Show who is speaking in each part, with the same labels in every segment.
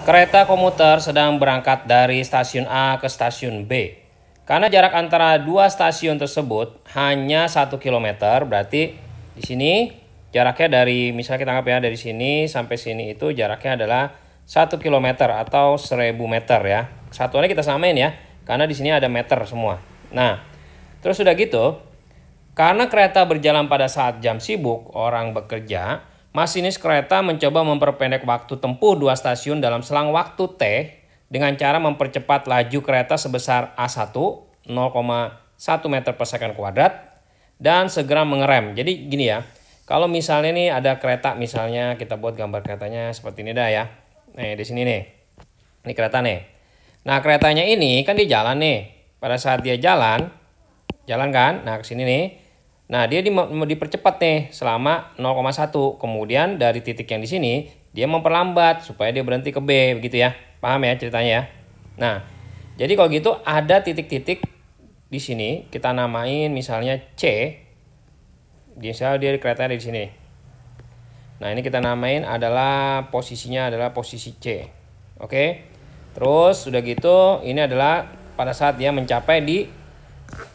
Speaker 1: Kereta komuter sedang berangkat dari stasiun A ke stasiun B. Karena jarak antara dua stasiun tersebut hanya 1 km, berarti di sini jaraknya dari misalnya kita anggap ya dari sini sampai sini itu jaraknya adalah 1 km atau 1000 meter ya. Satuannya kita samain ya, karena di sini ada meter semua. Nah, terus sudah gitu, karena kereta berjalan pada saat jam sibuk, orang bekerja, Masinis kereta mencoba memperpendek waktu tempuh dua stasiun dalam selang waktu T dengan cara mempercepat laju kereta sebesar A1 0,1 meter per second kuadrat dan segera mengerem. Jadi gini ya, kalau misalnya nih ada kereta misalnya kita buat gambar keretanya seperti ini dah ya. Nih di sini nih, ini kereta nih. Nah keretanya ini kan di jalan nih. Pada saat dia jalan, jalan kan, nah kesini nih, Nah, dia di, dipercepat nih selama 0,1. Kemudian dari titik yang di sini, dia memperlambat supaya dia berhenti ke B begitu ya. Paham ya ceritanya ya? Nah, jadi kalau gitu ada titik-titik di sini kita namain misalnya C. Misalnya dia kereta di sini. Nah, ini kita namain adalah posisinya adalah posisi C. Oke. Terus sudah gitu ini adalah pada saat dia mencapai di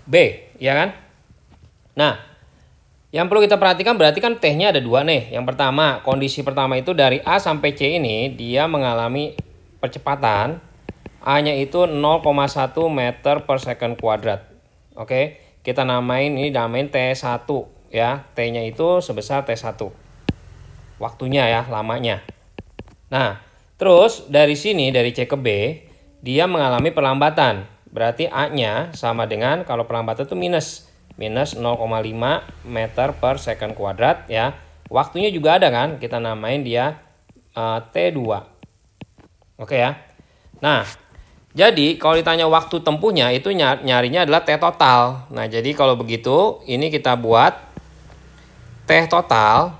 Speaker 1: B, ya kan? Nah, yang perlu kita perhatikan berarti kan tehnya ada dua nih. Yang pertama, kondisi pertama itu dari A sampai C ini dia mengalami percepatan A-nya itu 0,1 meter per second kuadrat. Oke, kita namain ini namain T1 ya. T-nya itu sebesar T1. Waktunya ya, lamanya. Nah, terus dari sini dari C ke B dia mengalami perlambatan. Berarti A-nya sama dengan kalau perlambatan itu minus minus 0,5 meter per second kuadrat ya. Waktunya juga ada kan, kita namain dia uh, eh, T2. Oke ya. Nah, jadi kalau ditanya waktu tempuhnya itu nyarinya adalah T total. Nah, jadi kalau begitu ini kita buat T total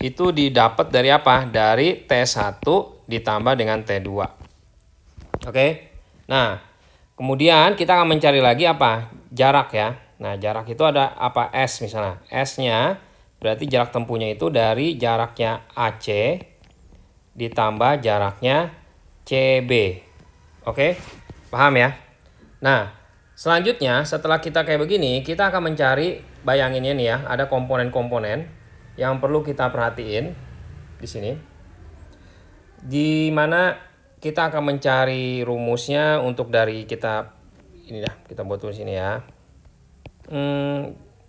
Speaker 1: itu didapat dari apa? Dari T1 ditambah dengan T2. Oke. Nah, kemudian kita akan mencari lagi apa? Jarak ya. Nah, jarak itu ada apa S misalnya. S-nya berarti jarak tempuhnya itu dari jaraknya AC ditambah jaraknya CB. Oke? Paham ya? Nah, selanjutnya setelah kita kayak begini, kita akan mencari bayangin ini ya, ya, ada komponen-komponen yang perlu kita perhatiin di sini. Di mana kita akan mencari rumusnya untuk dari kita ini dah, kita buat tulis ini ya hmm,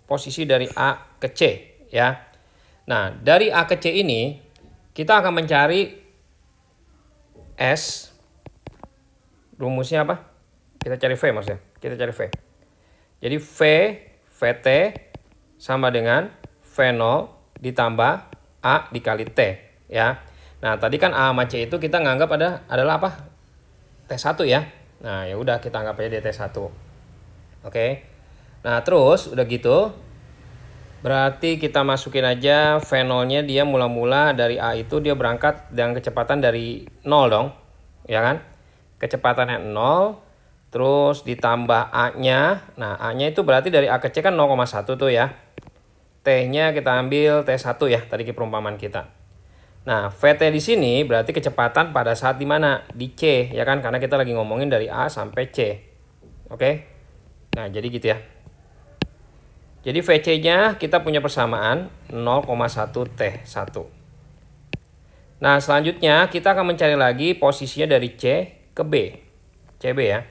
Speaker 1: posisi dari A ke C ya. Nah, dari A ke C ini kita akan mencari S rumusnya apa? Kita cari V maksudnya. Kita cari V. Jadi V VT sama dengan V0 ditambah A dikali T ya. Nah, tadi kan A sama C itu kita nganggap ada adalah apa? T1 ya. Nah, ya udah kita anggap aja dia T1. Oke. Okay. Nah, terus udah gitu berarti kita masukin aja fenolnya dia mula-mula dari A itu dia berangkat dengan kecepatan dari 0 dong. Ya kan? Kecepatannya 0 terus ditambah A-nya. Nah, A-nya itu berarti dari A ke C kan 0,1 tuh ya. T-nya kita ambil T1 ya tadi ke perumpamaan kita. Nah, VT di sini berarti kecepatan pada saat di mana? Di C, ya kan? Karena kita lagi ngomongin dari A sampai C. Oke? Nah, jadi gitu ya. Jadi VC-nya kita punya persamaan 0,1 T1. Nah, selanjutnya kita akan mencari lagi posisinya dari C ke B. CB ya.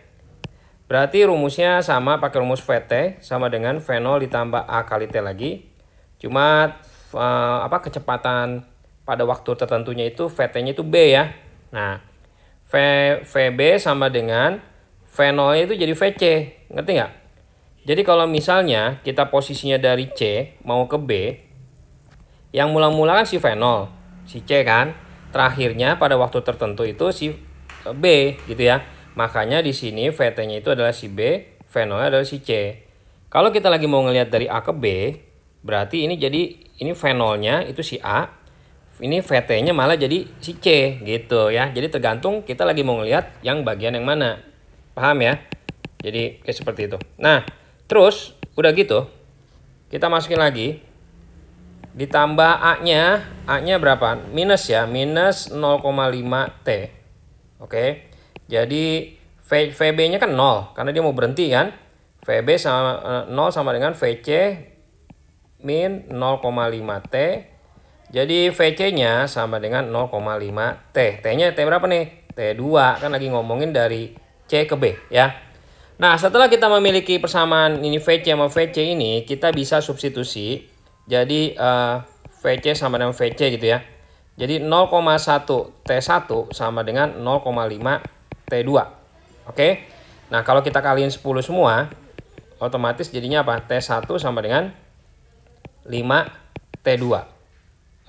Speaker 1: Berarti rumusnya sama pakai rumus VT sama dengan V0 ditambah A kali T lagi. Cuma eh, apa kecepatan pada waktu tertentunya itu VT-nya itu B ya. Nah, v, VB sama dengan V0 itu jadi VC. Ngerti nggak? Jadi kalau misalnya kita posisinya dari C mau ke B, yang mula-mula kan si fenol, si C kan, terakhirnya pada waktu tertentu itu si eh, B gitu ya. Makanya di sini VT-nya itu adalah si B, fenolnya adalah si C. Kalau kita lagi mau ngelihat dari A ke B, berarti ini jadi ini fenolnya itu si A, ini VT-nya malah jadi si C gitu ya. Jadi tergantung kita lagi mau ngelihat yang bagian yang mana. Paham ya? Jadi kayak seperti itu. Nah, Terus udah gitu kita masukin lagi ditambah A-nya, A-nya berapa? Minus ya, minus 0,5 T. Oke. Jadi v, VB-nya kan 0 karena dia mau berhenti kan. VB sama 0 eh, sama dengan VC min 0,5 T. Jadi VC-nya sama dengan 0,5 T. T-nya T berapa nih? T2 kan lagi ngomongin dari C ke B ya. Nah, setelah kita memiliki persamaan ini VC sama VC ini, kita bisa substitusi. Jadi uh, eh, VC sama dengan VC gitu ya. Jadi 0,1 T1 sama dengan 0,5 T2. Oke. Nah, kalau kita kaliin 10 semua, otomatis jadinya apa? T1 sama dengan 5 T2.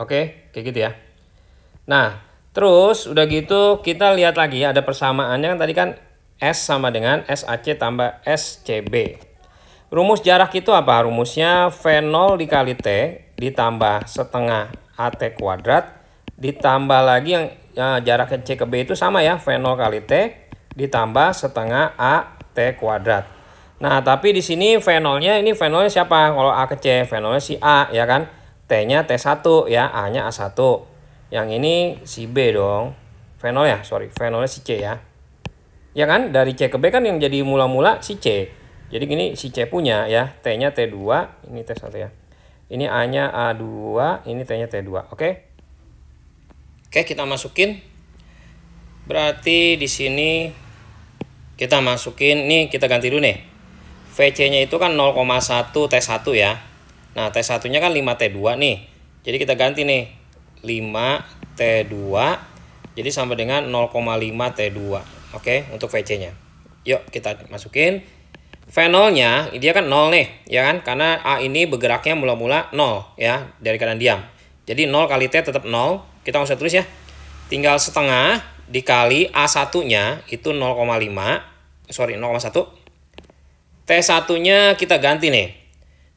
Speaker 1: Oke, kayak gitu ya. Nah, terus udah gitu kita lihat lagi ada persamaannya kan tadi kan S sama dengan SAC tambah SCB. Rumus jarak itu apa? Rumusnya V0 dikali T ditambah setengah AT kuadrat ditambah lagi yang ya, jaraknya C ke B itu sama ya V0 kali T ditambah setengah AT kuadrat. Nah, tapi di sini V0-nya ini V0-nya siapa? Kalau A ke C, V0-nya si A ya kan. T-nya T1 ya, A-nya A1. Yang ini si B dong. V0 ya, sorry, V0-nya si C ya ya kan dari C ke B kan yang jadi mula-mula si C jadi gini si C punya ya T nya T2 ini T1 ya ini A nya A2 ini T nya T2 oke okay? oke kita masukin berarti di sini kita masukin nih kita ganti dulu nih VC nya itu kan 0,1 T1 ya nah T1 nya kan 5 T2 nih jadi kita ganti nih 5 T2 jadi sampai dengan 0,5 T2 Oke, untuk VC-nya. Yuk kita masukin. V0-nya, nya dia kan 0 nih, ya kan? Karena A ini bergeraknya mula-mula 0 ya, dari keadaan diam. Jadi 0 kali T tetap 0. Kita langsung terus ya. Tinggal setengah dikali A1-nya itu 0,5. Sorry, 0,1. T1-nya kita ganti nih.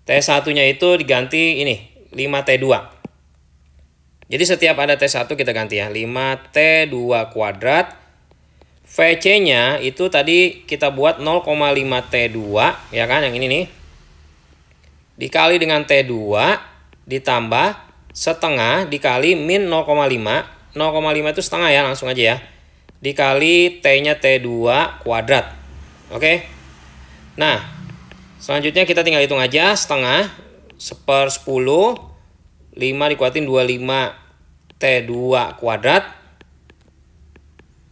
Speaker 1: T1-nya itu diganti ini, 5T2. Jadi setiap ada T1 kita ganti ya. 5T2 kuadrat VC-nya itu tadi kita buat 0,5 T2 ya kan yang ini nih. Dikali dengan T2 ditambah setengah dikali min 0,5. 0,5 itu setengah ya langsung aja ya. Dikali T-nya T2 kuadrat. Oke. Nah, selanjutnya kita tinggal hitung aja setengah seper 10 5 dikuatin 25 T2 kuadrat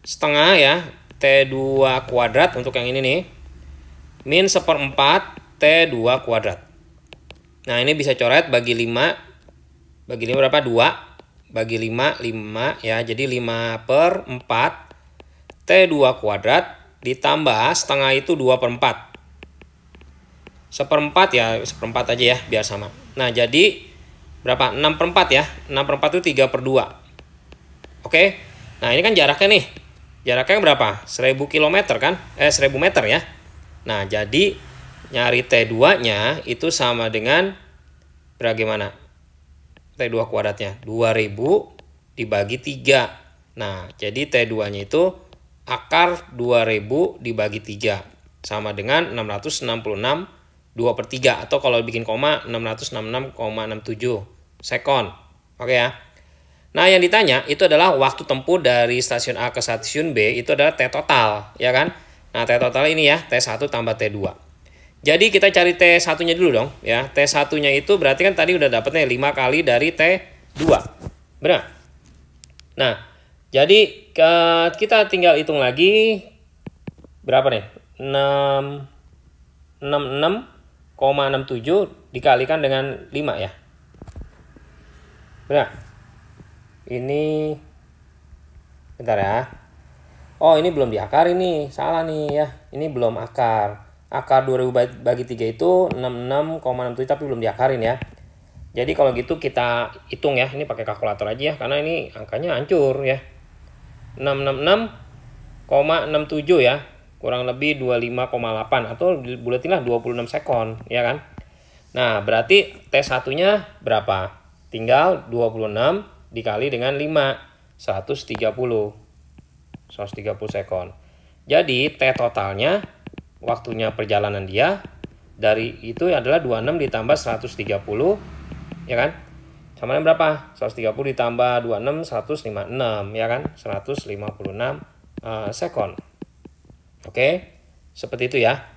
Speaker 1: setengah ya T2 kuadrat untuk yang ini nih min seperempat T2 kuadrat nah ini bisa coret bagi 5 bagi 5 berapa 2 bagi 5 5 ya jadi 5 per 4 T2 kuadrat ditambah setengah itu 2 per 4 seperempat ya seperempat aja ya biar sama nah jadi berapa 6 per 4 ya 6 per 4 itu 3 per 2 oke nah ini kan jaraknya nih jaraknya berapa? 1000 km kan? Eh 1000 meter ya. Nah, jadi nyari T2-nya itu sama dengan bagaimana? T2 kuadratnya 2000 dibagi 3. Nah, jadi T2-nya itu akar 2000 dibagi 3 sama dengan 666 2 per 3 atau kalau bikin koma 666,67 sekon. Oke okay ya. Nah, yang ditanya itu adalah waktu tempuh dari stasiun A ke stasiun B itu adalah T total, ya kan? Nah, T total ini ya, T1 tambah T2. Jadi kita cari T1-nya dulu dong, ya. T1-nya itu berarti kan tadi udah dapetnya 5 kali dari T2. Benar? Nah, jadi kita tinggal hitung lagi berapa nih? 6 66,67 dikalikan dengan 5 ya. Benar? ini bentar ya oh ini belum diakar ini salah nih ya ini belum akar akar 2000 bagi 3 itu 66,67 tapi belum diakarin ya jadi kalau gitu kita hitung ya ini pakai kalkulator aja ya karena ini angkanya hancur ya 666,67 ya kurang lebih 25,8 atau lah 26 second, ya kan Nah berarti tes satunya berapa tinggal 26 dikali dengan 5 130 130 sekon jadi T totalnya waktunya perjalanan dia dari itu adalah 26 ditambah 130 ya kan sama dengan berapa 130 ditambah 26 156 ya kan 156 uh, eh, sekon oke seperti itu ya